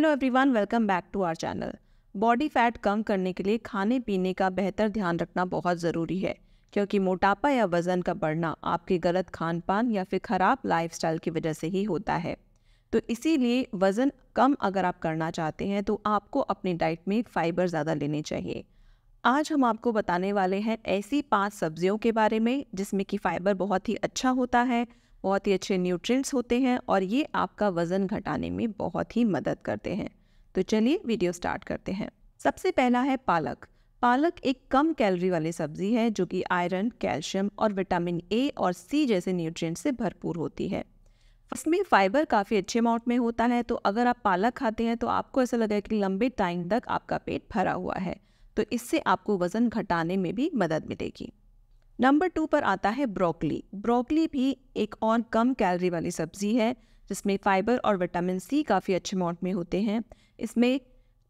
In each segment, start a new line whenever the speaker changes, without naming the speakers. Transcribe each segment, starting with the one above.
hello everyone welcome back to our channel body fat कम करने के लिए खाने पीने का बेहतर ध्यान रखना बहुत ज़रूरी है क्योंकि मोटापा या वज़न का बढ़ना आपके गलत खान पान या फिर ख़राब लाइफ की वजह से ही होता है तो इसीलिए वज़न कम अगर आप करना चाहते हैं तो आपको अपनी डाइट में फ़ाइबर ज़्यादा लेने चाहिए आज हम आपको बताने वाले हैं ऐसी पांच सब्जियों के बारे में जिसमें कि फ़ाइबर बहुत ही अच्छा होता है बहुत ही अच्छे न्यूट्रिएंट्स होते हैं और ये आपका वज़न घटाने में बहुत ही मदद करते हैं तो चलिए वीडियो स्टार्ट करते हैं सबसे पहला है पालक पालक एक कम कैलोरी वाली सब्जी है जो कि आयरन कैल्शियम और विटामिन ए और सी जैसे न्यूट्रिय से भरपूर होती है इसमें फाइबर काफ़ी अच्छे अमाउंट में होता है तो अगर आप पालक खाते हैं तो आपको ऐसा लगेगा कि लंबे टाइम तक आपका पेट भरा हुआ है तो इससे आपको वज़न घटाने में भी मदद मिलेगी नंबर टू पर आता है ब्रोकली ब्रोकली भी एक और कम कैलोरी वाली सब्जी है जिसमें फाइबर और विटामिन सी काफ़ी अच्छे अमाउंट में होते हैं इसमें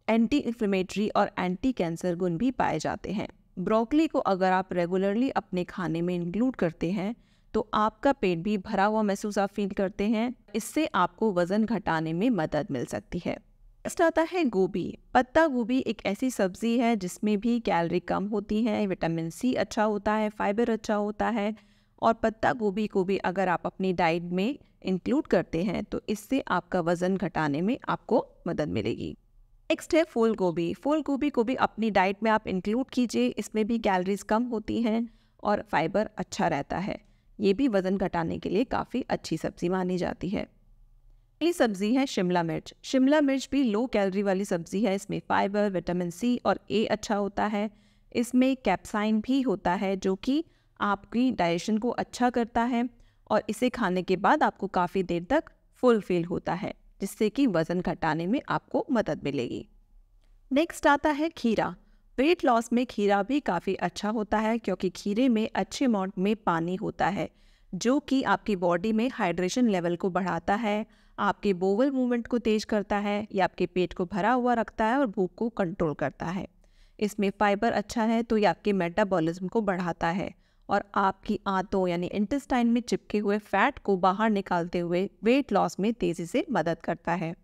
एंटी इन्फ्लेमेटरी और एंटी कैंसर गुण भी पाए जाते हैं ब्रोकली को अगर आप रेगुलरली अपने खाने में इंक्लूड करते हैं तो आपका पेट भी भरा हुआ महसूस आप फील करते हैं इससे आपको वज़न घटाने में मदद मिल सकती है नेक्स्ट आता है गोभी पत्ता गोभी एक ऐसी सब्जी है जिसमें भी कैलरी कम होती है विटामिन सी अच्छा होता है फाइबर अच्छा होता है और पत्ता गोभी को भी अगर आप अपनी डाइट में इंक्लूड करते हैं तो इससे आपका वज़न घटाने में आपको मदद मिलेगी नेक्स्ट है फूल गोभी फूल गोभी को भी अपनी डाइट में आप इंक्लूड कीजिए इसमें भी कैलरीज कम होती हैं और फाइबर अच्छा रहता है ये भी वज़न घटाने के लिए काफ़ी अच्छी सब्ज़ी मानी जाती है अगली सब्जी है शिमला मिर्च शिमला मिर्च भी लो कैलोरी वाली सब्जी है इसमें फाइबर विटामिन सी और ए अच्छा होता है इसमें कैप्साइन भी होता है जो कि आपकी डाइजेशन को अच्छा करता है और इसे खाने के बाद आपको काफ़ी देर तक फुल फील होता है जिससे कि वज़न घटाने में आपको मदद मिलेगी नेक्स्ट आता है खीरा वेट लॉस में खीरा भी काफ़ी अच्छा होता है क्योंकि खीरे में अच्छे अमाउंट में पानी होता है जो कि आपकी बॉडी में हाइड्रेशन लेवल को बढ़ाता है आपके बोवल मूवमेंट को तेज करता है ये आपके पेट को भरा हुआ रखता है और भूख को कंट्रोल करता है इसमें फाइबर अच्छा है तो ये आपके मेटाबॉलिज्म को बढ़ाता है और आपकी आंतों यानी इंटेस्टाइन में चिपके हुए फैट को बाहर निकालते हुए वेट लॉस में तेज़ी से मदद करता है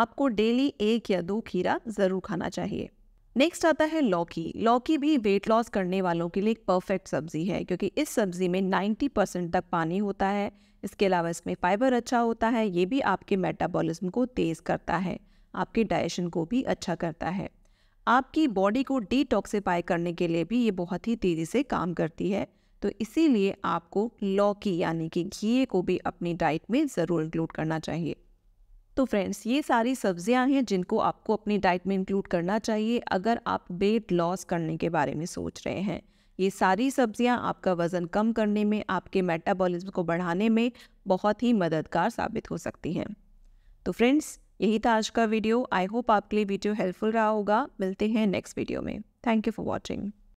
आपको डेली एक या दो खीरा ज़रूर खाना चाहिए नेक्स्ट आता है लौकी लौकी भी वेट लॉस करने वालों के लिए एक परफेक्ट सब्ज़ी है क्योंकि इस सब्ज़ी में 90 परसेंट तक पानी होता है इसके अलावा इसमें फाइबर अच्छा होता है ये भी आपके मेटाबॉलिज्म को तेज़ करता है आपके डाइजेशन को भी अच्छा करता है आपकी बॉडी को डिटॉक्सीफाई करने के लिए भी ये बहुत ही तेज़ी से काम करती है तो इसीलिए आपको लौकी यानी कि घी को भी अपनी डाइट में ज़रूर इंक्लूड करना चाहिए तो फ्रेंड्स ये सारी सब्जियां हैं जिनको आपको अपनी डाइट में इंक्लूड करना चाहिए अगर आप वेट लॉस करने के बारे में सोच रहे हैं ये सारी सब्जियां आपका वज़न कम करने में आपके मेटाबॉलिज्म को बढ़ाने में बहुत ही मददगार साबित हो सकती हैं तो फ्रेंड्स यही था आज का वीडियो आई होप आपके लिए वीडियो हेल्पफुल रहा होगा मिलते हैं नेक्स्ट वीडियो में थैंक यू फॉर वॉचिंग